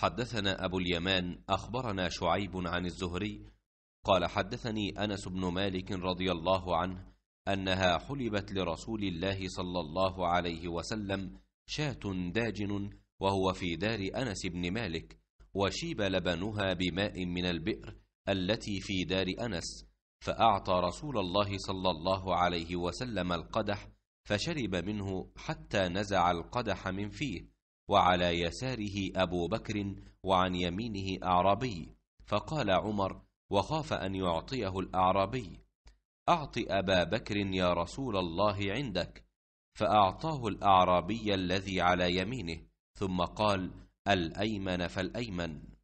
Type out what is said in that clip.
حدثنا أبو اليمان أخبرنا شعيب عن الزهري قال حدثني أنس بن مالك رضي الله عنه أنها حلبت لرسول الله صلى الله عليه وسلم شاة داجن وهو في دار أنس بن مالك وشيب لبنها بماء من البئر التي في دار أنس فأعطى رسول الله صلى الله عليه وسلم القدح فشرب منه حتى نزع القدح من فيه وعلى يساره أبو بكر وعن يمينه أعرابي فقال عمر وخاف أن يعطيه الأعرابي أعط أبا بكر يا رسول الله عندك فأعطاه الأعرابي الذي على يمينه ثم قال الأيمن فالأيمن